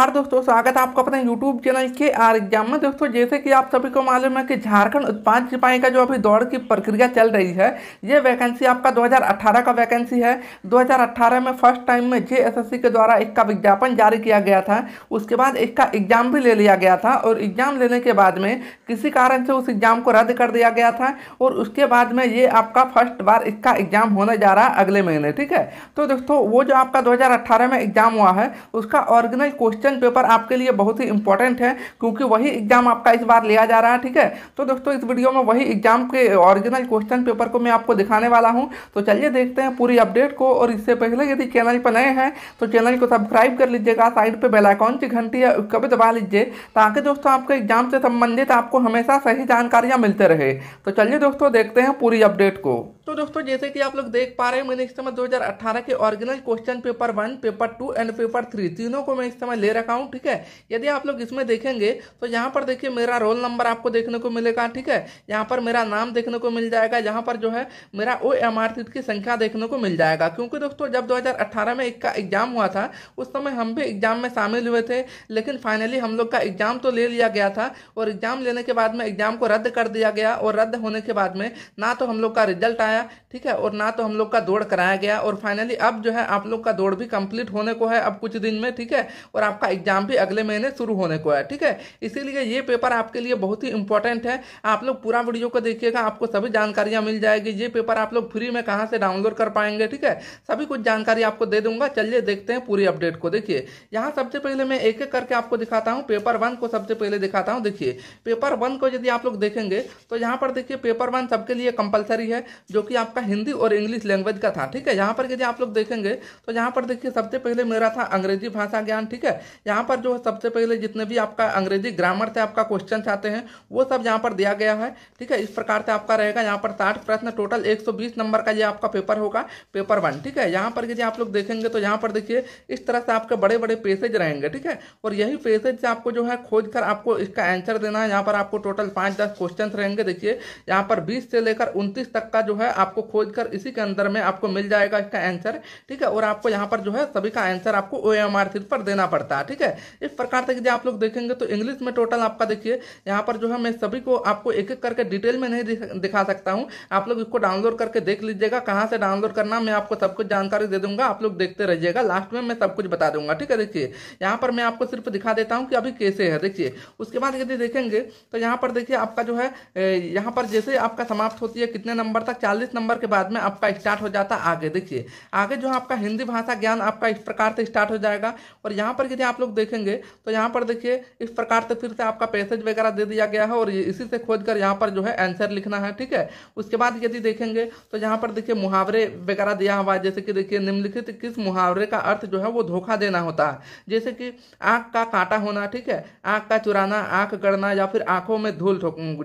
और दोस्तों स्वागत है आपको अपने YouTube चैनल के आर एग्जाम में दोस्तों जैसे कि आप सभी को मालूम है कि झारखंड उत्पाद सिपाही का जो अभी दौड़ की प्रक्रिया चल रही है ये वैकेंसी आपका 2018 का वैकेंसी है 2018 में फर्स्ट टाइम में जे के द्वारा इसका विज्ञापन जारी किया गया था उसके बाद इसका एग्जाम भी ले लिया गया था और एग्जाम लेने के बाद में किसी कारण से उस एग्जाम को रद्द कर दिया गया था और उसके बाद में ये आपका फर्स्ट बार इसका एग्जाम होने जा रहा है अगले महीने ठीक है तो दोस्तों वो जो आपका दो में एग्जाम हुआ है उसका ऑरिजिनल क्वेश्चन क्वेश्चन पेपर आपके लिए बहुत ही इंपॉर्टेंट है क्योंकि वही एग्जाम आपका इस बार लिया जा रहा है ठीक है तो दोस्तों इस वीडियो में वही एग्जाम के ऑरिजिनल क्वेश्चन पेपर को मैं आपको दिखाने वाला हूँ तो चलिए देखते हैं पूरी अपडेट को और इससे पहले यदि चैनल पर नए हैं तो चैनल को सब्सक्राइब कर लीजिएगा साइड पर बेलाइकॉन की घंटी है उसका भी दबा लीजिए ताकि दोस्तों आपके एग्जाम से संबंधित आपको हमेशा सही जानकारियाँ मिलते रहे तो चलिए दोस्तों देखते हैं पूरी अपडेट को तो दोस्तों जैसे कि आप लोग देख पा रहे हैं मैंने इस समय 2018 के original question paper one paper two and paper three तीनों को मैं इस समय ले रखा हूँ ठीक है यदि आप लोग इसमें देखेंगे तो यहाँ पर देखिए मेरा रोल नंबर आपको देखने को मिलेगा ठीक है यहाँ पर मेरा नाम देखने को मिल जाएगा यहाँ पर जो है मेरा ओ एम आर सीट की संख्या देखने को मिल जाएगा क्योंकि दोस्तों जब दो में एक का एग्जाम हुआ था उस समय हम भी एग्जाम में शामिल हुए थे लेकिन फाइनली हम लोग का एग्जाम तो ले लिया गया था और एग्जाम लेने के बाद में एग्जाम को रद्द कर दिया गया और रद्द होने के बाद में ना तो हम लोग का रिजल्ट आया कराया ठीक है और ना तो हम लोग का दौड़ कराया गया और फाइनली अब जो है आप लोग का दौड़ भी कंप्लीट होने को है अब कुछ दिन में ठीक है और आपका एग्जाम भी अगले महीने शुरू होने को है ठीक है इसीलिए ये पेपर आपके लिए बहुत ही इंपॉर्टेंट है आप लोग पूरा वीडियो को देखिएगा आपको सभी जानकारियाँ मिल जाएगी ये पेपर आप लोग फ्री में कहाँ से डाउनलोड कर पाएंगे ठीक है सभी कुछ जानकारी आपको दे दूंगा चलिए देखते हैं पूरी अपडेट को देखिए यहाँ सबसे पहले मैं एक एक करके आपको दिखाता हूँ पेपर वन को सबसे पहले दिखाता हूँ देखिए पेपर वन को यदि आप लोग देखेंगे तो यहाँ पर देखिए पेपर वन सबके लिए कंपलसरी है जो कि आपका हिंदी और इंग्लिश लैंग्वेज का था ठीक है यहाँ पर यदि आप लोग देखेंगे तो यहाँ पर देखिए सबसे पहले मेरा था अंग्रेजी भाषा ज्ञान ठीक है यहाँ पर जो है सबसे पहले जितने भी आपका अंग्रेजी ग्रामर से आपका क्वेश्चन आते हैं वो सब यहाँ पर दिया गया है ठीक है इस प्रकार से आपका रहेगा यहाँ पर साठ प्रश्न टोटल एक नंबर का ये आपका पेपर होगा पेपर वन ठीक है यहाँ पर यदि आप लोग देखेंगे तो यहाँ पर देखिए इस तरह से आपके बड़े बड़े पेसेज रहेंगे ठीक है और यही पेसेज से आपको जो है खोज कर आपको इसका आंसर देना है यहाँ पर आपको टोटल पाँच दस क्वेश्चन रहेंगे देखिए यहाँ पर बीस से लेकर उनतीस तक का जो है आपको खोज कर इसी के अंदर में आपको मिल जाएगा इसका आंसर ठीक है और आपको यहाँ पर जो है सभी का आंसर आपको ओ एम आर सीट पर देना पड़ता है ठीक है इस प्रकार से यदि आप लोग देखेंगे तो इंग्लिश में टोटल आपका देखिए यहाँ पर जो है मैं सभी को आपको एक एक करके डिटेल में नहीं दिखा सकता हूँ आप लोग इसको डाउनलोड करके देख लीजिएगा कहाँ से डाउनलोड करना मैं आपको सब कुछ जानकारी दे दूंगा आप लोग देखते रहिएगा लास्ट में मैं सब कुछ बता दूंगा ठीक है देखिए यहाँ पर मैं आपको सिर्फ दिखा देता हूँ कि अभी कैसे है देखिए उसके बाद यदि देखेंगे तो यहाँ पर देखिए आपका जो है यहाँ पर जैसे आपका समाप्त होती है कितने नंबर तक चालीस चालीस नंबर के बाद में आपका स्टार्ट हो जाता है आगे देखिए आगे जो आपका हिंदी भाषा ज्ञान आपका इस प्रकार से स्टार्ट हो जाएगा और यहाँ पर यदि आप लोग देखेंगे तो यहाँ पर देखिए इस प्रकार से फिर से आपका पैसेज वगैरह दे दिया गया है और इसी से खोज कर यहाँ पर जो है आंसर लिखना है ठीक है उसके बाद यदि देखेंगे तो यहाँ पर देखिए मुहावरे वगैरह दिया हुआ जैसे कि देखिए निम्नलिखित किस मुहावरे का अर्थ जो है वो धोखा देना होता है जैसे कि आँख का कांटा होना ठीक है आँख का चुराना आँख गड़ना या फिर आँखों में धूल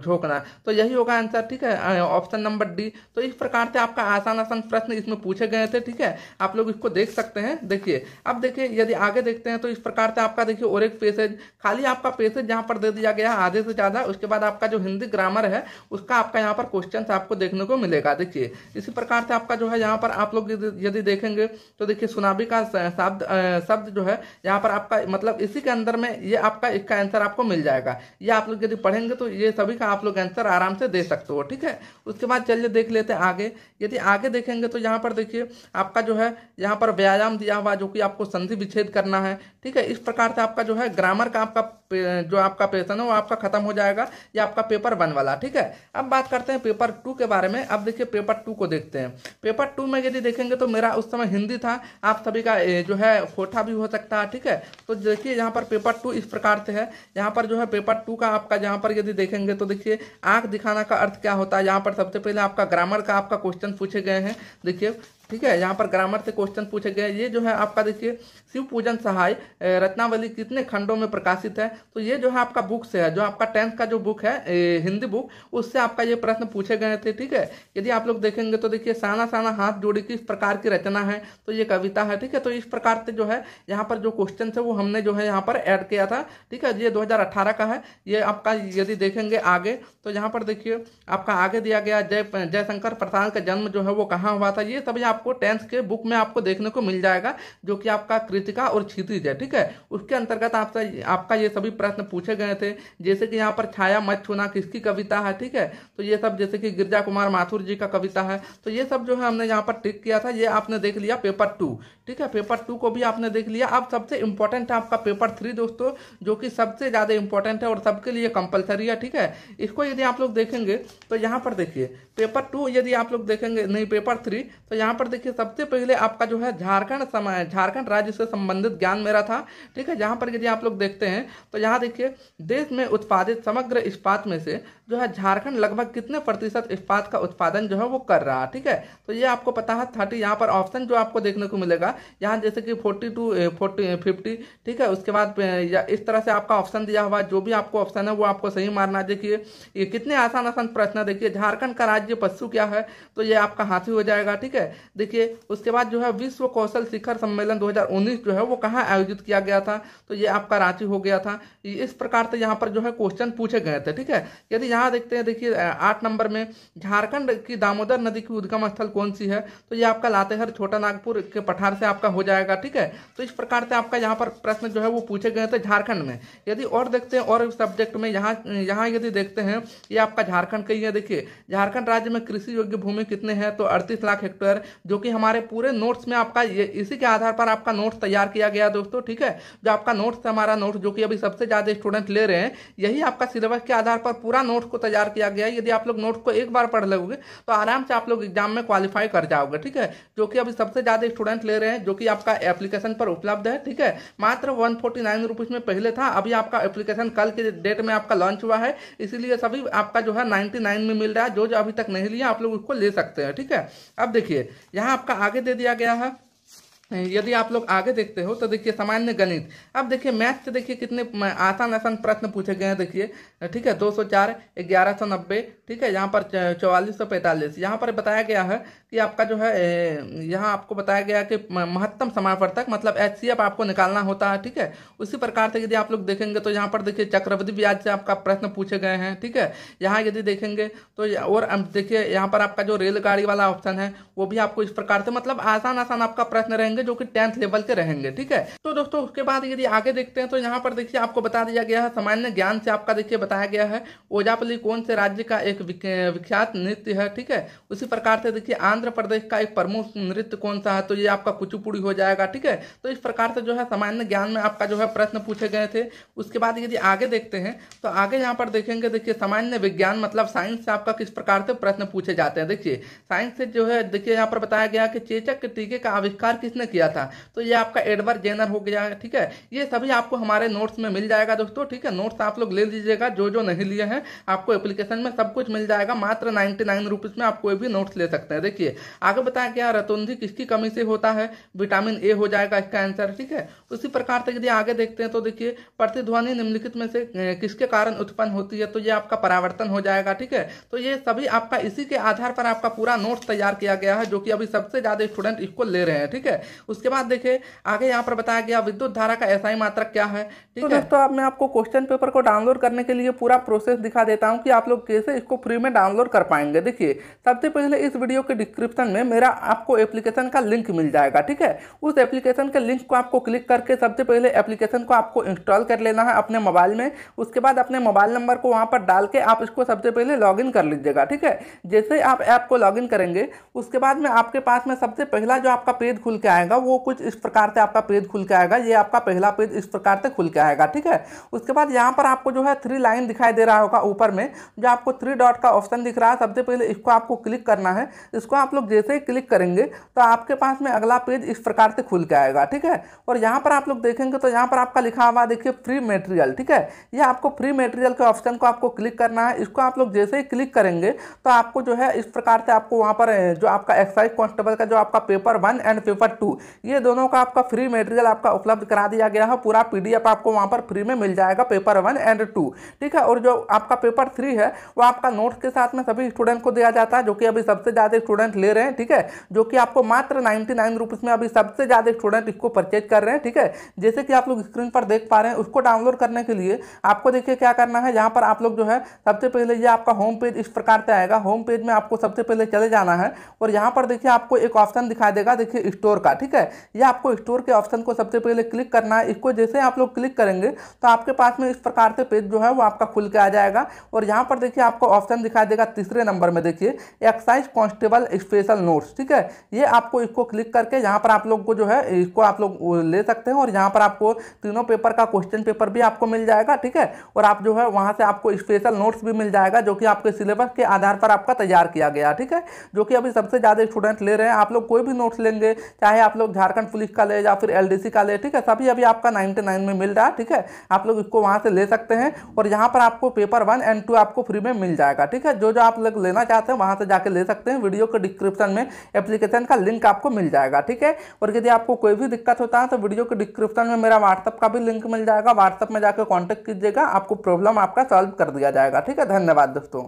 ठोकना तो यही होगा आंसर ठीक है ऑप्शन नंबर डी तो इस प्रकार से आपका आसान आसान प्रश्न इसमें पूछे गए थे ठीक है आप लोग इसको देख सकते हैं देखिए अब देखिए यदि आगे देखते हैं तो इस प्रकार से आपका देखिए और एक पेसेज खाली आपका पेसेज यहाँ पर दे दिया गया आधे से ज़्यादा उसके बाद आपका जो हिंदी ग्रामर है उसका आपका यहाँ पर क्वेश्चन आपको देखने को मिलेगा देखिए इसी प्रकार से आपका जो है यहाँ पर आप लोग यदि देखेंगे तो देखिए सुनाबी का शब्द शब्द जो है यहाँ पर आपका मतलब इसी के अंदर में ये आपका इसका आंसर आपको मिल जाएगा ये आप लोग यदि पढ़ेंगे तो ये सभी का आप लोग आंसर आराम से दे सकते हो ठीक है उसके बाद चलिए देख लेते हैं आगे यदि आगे देखेंगे तो यहाँ पर देखिए आपका जो है यहाँ पर व्यायाम दिया हुआ जो कि आपको संधि विच्छेद करना है ठीक है इस प्रकार से आपका जो है ग्रामर का आपका जो आपका पेशन है वो आपका खत्म हो जाएगा या आपका पेपर वन वाला ठीक है अब बात करते हैं पेपर टू के बारे में अब देखिए पेपर टू को देखते हैं पेपर टू में यदि देखेंगे तो मेरा उस समय हिंदी था आप सभी का जो है खोटा भी हो सकता है ठीक है तो देखिए यहाँ पर पेपर टू इस प्रकार से है यहाँ पर जो है पेपर टू का आपका यहाँ पर यदि देखेंगे तो देखिए आँख दिखाना का अर्थ क्या होता है यहाँ पर सबसे पहले आपका ग्रामर का आपका क्वेश्चन पूछे गए हैं देखिए ठीक है यहाँ पर ग्रामर से क्वेश्चन पूछे गए ये जो है आपका देखिए शिव पूजन सहाय रत्नावली कितने खंडों में प्रकाशित है तो ये जो है आपका बुक से है जो आपका टेंथ का जो बुक है ए, हिंदी बुक उससे आपका ये प्रश्न पूछे गए थे ठीक है यदि आप लोग देखेंगे तो देखिए साना साना हाथ जोड़ी किस प्रकार की रचना है तो ये कविता है ठीक है तो इस प्रकार से जो है यहाँ पर जो क्वेश्चन है वो हमने जो है यहाँ पर एड किया था ठीक है ये दो का है ये आपका यदि देखेंगे आगे तो यहाँ पर देखिए आपका आगे दिया गया जय जयशंकर प्रसाद का जन्म जो है वो कहाँ हुआ था ये सब यहाँ आपको टेंथ के बुक में आपको देखने को मिल जाएगा जो कि आपका कृतिका और क्षितिज है ठीक है उसके अंतर्गत आपसे आपका ये सभी प्रश्न पूछे गए थे जैसे कि यहाँ पर छाया मत छूना किसकी कविता है ठीक है तो ये सब जैसे कि गिरजा कुमार माथुर जी का कविता है तो ये सब जो है हमने यहाँ पर टिक किया था ये आपने देख लिया पेपर टू ठीक है पेपर टू को भी आपने देख लिया अब सबसे इंपॉर्टेंट है आपका पेपर थ्री दोस्तों जो कि सबसे ज़्यादा इंपॉर्टेंट है और सबके लिए कंपलसरी है ठीक है इसको यदि आप लोग देखेंगे तो यहाँ पर देखिए पेपर टू यदि आप लोग देखेंगे नहीं पेपर थ्री तो यहाँ पर पर देखिए सबसे पहले आपका जो है झारखंड समय झारखंड राज्य से संबंधित ज्ञान मेरा था ठीक है जहाँ पर यदि आप लोग देखते हैं तो यहाँ देखिए देश में उत्पादित समग्र इस्पात में से जो है झारखंड लगभग कितने प्रतिशत इस्पात का उत्पादन जो है वो कर रहा है ठीक है तो ये आपको पता है थर्टी यहाँ पर ऑप्शन जो आपको देखने को मिलेगा यहाँ जैसे कि फोर्टी टू फोर्टी फिफ्टी ठीक है उसके बाद eh, या इस तरह से आपका ऑप्शन दिया हुआ जो भी आपको ऑप्शन है वो आपको सही मारना देखिए ये कितने आसान आसान प्रश्न देखिए झारखंड का राज्य पशु क्या है तो ये आपका हाथी हो जाएगा ठीक है देखिए उसके बाद जो है विश्व कौशल शिखर सम्मेलन दो जो है वो कहाँ आयोजित किया गया था तो ये आपका रांची हो गया था इस प्रकार से यहाँ पर जो है क्वेश्चन पूछे गए थे ठीक है यदि यहाँ देखते हैं देखिए आठ नंबर में झारखंड की दामोदर नदी की उद्गम स्थल कौन सी है तो ये आपका लातेहर छोटा नागपुर के पठार से आपका हो जाएगा ठीक है तो इस प्रकार से आपका यहाँ पर प्रश्न जो है वो पूछे गए थे झारखंड में यदि और देखते हैं और सब्जेक्ट में यहाँ यहाँ यदि देखते हैं ये आपका झारखंड का ही है देखिए झारखंड राज्य में कृषि योग्य भूमि कितने हैं तो अड़तीस लाख हेक्टेयर जो कि हमारे पूरे नोट्स में आपका ये इसी के आधार पर आपका नोट्स तैयार किया गया दोस्तों ठीक है जो आपका नोट्स हमारा नोट जो कि अभी सबसे ज़्यादा स्टूडेंट ले रहे हैं यही आपका सिलेबस के आधार पर पूरा नोट नोट्स को तैयार किया गया है यदि आप लोग नोट्स को एक बार पढ़ लोगे तो आराम से आप लोग एग्जाम में क्वालिफाई कर जाओगे ठीक है जो कि अभी सबसे ज़्यादा स्टूडेंट ले रहे हैं जो कि आपका एप्लीकेशन पर उपलब्ध है ठीक है मात्र वन फोर्टी में पहले था अभी आपका एप्लीकेशन कल के डेट में आपका लॉन्च हुआ है इसीलिए सभी आपका जो है नाइन्टी में मिल रहा है जो जो अभी तक नहीं लिया आप लोग उसको ले सकते हैं ठीक है अब देखिए यहाँ आपका आगे दे दिया गया है यदि आप लोग आगे देखते हो तो देखिए सामान्य गणित अब देखिए मैथ से देखिए कितने आसान आसान प्रश्न पूछे गए हैं देखिए ठीक है दो सौ चार ग्यारह सौ नब्बे ठीक है यहाँ पर चौवालीस सौ पैंतालीस यहाँ पर बताया गया है कि आपका जो है यहाँ आपको बताया गया कि महत्तम समापवर्तक मतलब एच सी एफ आपको निकालना होता है ठीक है उसी प्रकार से यदि आप लोग देखेंगे तो यहाँ पर देखिए चक्रवृद्धि ब्याज से आपका प्रश्न पूछे गए हैं ठीक है यहाँ यदि देखेंगे तो और देखिए यहाँ पर आपका जो रेलगाड़ी वाला ऑप्शन है वो भी आपको इस प्रकार से मतलब आसान आसान आपका प्रश्न रहेंगे रहेंगे जो कि टेंथ लेवल के रहेंगे ठीक है तो दोस्तों उसके बाद यदि आगे देखते हैं तो यहाँ पर देखिए आपको बता दिया गया है सामान्य ज्ञान से आपका देखिए बताया गया है ओजापली कौन से राज्य का एक विख्यात नृत्य है ठीक है उसी प्रकार से देखिए आंध्र प्रदेश का एक प्रमुख नृत्य कौन सा है तो ये आपका कुचुपुड़ी हो जाएगा ठीक है तो इस प्रकार से जो है सामान्य ज्ञान में आपका जो है प्रश्न पूछे गए थे उसके बाद यदि आगे देखते हैं तो आगे यहाँ पर देखेंगे देखिए सामान्य विज्ञान मतलब साइंस से आपका किस प्रकार से प्रश्न पूछे जाते हैं देखिए साइंस से जो है देखिए यहाँ पर बताया गया कि चेचक के टीके का आविष्कार किसने किया था तो ये आपका एडवर्ड जेनर हो गया ठीक है ये सभी आपको हमारे नोट्स में मिल जाएगा दोस्तों ठीक है नोट्स आप लोग ले लीजिएगा जो जो नहीं लिए हैं आपको एप्लीकेशन में सब कुछ मिल जाएगा मात्र नाइन्टी नाइन रुपीज़ में आप कोई भी नोट्स ले सकते हैं देखिए आगे बताया गया रतौंधी किसकी कमी से होता है विटामिन ए हो जाएगा इसका आंसर ठीक है उसी प्रकार से यदि आगे देखते हैं तो देखिए प्रतिध्वनि निम्नलिखित में से किसके कारण उत्पन्न होती है तो ये आपका परावर्तन हो जाएगा ठीक है तो ये सभी आपका इसी के आधार पर आपका पूरा नोट्स तैयार किया गया है जो कि अभी सबसे ज़्यादा स्टूडेंट इसको ले रहे हैं ठीक है उसके बाद देखिए आगे यहाँ पर बताया गया विद्युत धारा का ऐसा ही मात्रक क्या है ठीक तो है दोस्तों अब मैं आपको क्वेश्चन पेपर को डाउनलोड करने के लिए पूरा प्रोसेस दिखा देता हूँ कि आप लोग कैसे इसको फ्री में डाउनलोड कर पाएंगे देखिए सबसे पहले इस वीडियो के डिस्क्रिप्शन में मेरा आपको एप्लीकेशन का लिंक मिल जाएगा ठीक है उस एप्लीकेशन के लिंक को आपको क्लिक करके सबसे पहले एप्लीकेशन को आपको इंस्टॉल कर लेना है अपने मोबाइल में उसके बाद अपने मोबाइल नंबर को वहाँ पर डाल के आप इसको सबसे पहले लॉगिन कर लीजिएगा ठीक है जैसे आप ऐप को लॉगिन करेंगे उसके बाद में आपके पास में सबसे पहला जो आपका पेज खुल के आएगा आएगा वो कुछ इस प्रकार से आपका पेज खुल के आएगा ये आपका पहला पेज इस प्रकार से खुल के आएगा ठीक है उसके बाद यहाँ पर आपको जो है थ्री लाइन दिखाई दे रहा होगा ऊपर में जो आपको थ्री डॉट का ऑप्शन दिख रहा है सबसे पहले इसको आपको क्लिक करना है इसको आप लोग जैसे ही क्लिक करेंगे तो आपके पास में अगला पेज इस प्रकार से खुल के आएगा ठीक है और यहाँ पर आप लोग देखेंगे तो यहाँ पर आपका लिखा हुआ देखिए फ्री मेटेरियल ठीक है ये आपको फ्री मेटेरियल के ऑप्शन को आपको क्लिक करना है इसको आप लोग जैसे ही क्लिक करेंगे तो आपको जो है इस प्रकार से आपको वहाँ पर जो आपका एक्साइज कॉन्स्टेबल का जो आपका paper one and paper two ये दोनों का आपका फ्री मेटेरियल आपका उपलब्ध करा दिया गया है पूरा पीडीएफ आपको वहाँ पर फ्री में मिल जाएगा पेपर वन एंड टू ठीक है और जो आपका पेपर थ्री है वो आपका नोट्स के साथ में सभी स्टूडेंट को दिया जाता है जो कि अभी सबसे ज़्यादा स्टूडेंट ले रहे हैं ठीक है जो कि आपको मात्र नाइन्टी नाइन में अभी सबसे ज़्यादा स्टूडेंट इसको परचेज कर रहे हैं ठीक है जैसे कि आप लोग स्क्रीन पर देख पा रहे हैं उसको डाउनलोड करने के लिए आपको देखिए क्या करना है यहाँ पर आप लोग जो है सबसे पहले ये आपका होम पेज इस प्रकार से आएगा होम पेज में आपको सबसे पहले चले जाना है और यहाँ पर देखिए आपको एक ऑप्शन दिखाई देगा देखिए स्टोर का ठीक ठीक है ये आपको स्टोर के ऑप्शन को सबसे पहले क्लिक करना है इसको जैसे आप लोग क्लिक करेंगे तो आपके पास में इस प्रकार से पेज जो है वो आपका खुल के आ जाएगा और यहाँ पर देखिए आपको ऑप्शन दिखाई देगा तीसरे नंबर में देखिए एक्साइज कॉन्स्टेबल स्पेशल नोट्स ठीक है ये आपको इसको क्लिक करके यहाँ पर आप लोग को जो है इसको आप लोग ले सकते हैं और यहाँ पर आपको तीनों पेपर का क्वेश्चन पेपर भी आपको मिल जाएगा ठीक है और आप जो है वहाँ से आपको स्पेशल नोट्स भी मिल जाएगा जो कि आपके सिलेबस के आधार पर आपका तैयार किया गया ठीक है जो कि अभी सबसे ज़्यादा स्टूडेंट ले रहे हैं आप लोग कोई भी नोट्स लेंगे चाहे आप लोग झारखंड पुलिस का ले या फिर एलडीसी का ले ठीक है सभी अभी आपका 99 में मिल रहा है ठीक है आप लोग इसको वहाँ से ले सकते हैं और यहाँ पर आपको पेपर वन एंड टू आपको फ्री में मिल जाएगा ठीक है जो जो आप लोग लेना चाहते हैं वहाँ से जाके ले सकते हैं वीडियो के डिस्क्रिप्शन में एप्लीकेशन का लिंक आपको मिल जाएगा ठीक है और यदि आपको कोई भी दिक्कत होता है तो वीडियो के डिस्क्रिप्शन में मेरा व्हाट्सअप का भी लिंक मिल जाएगा व्हाट्सअप में जाकर कॉन्टैक्ट कीजिएगा आपको प्रॉब्लम आपका सॉल्व कर दिया जाएगा ठीक है धन्यवाद दोस्तों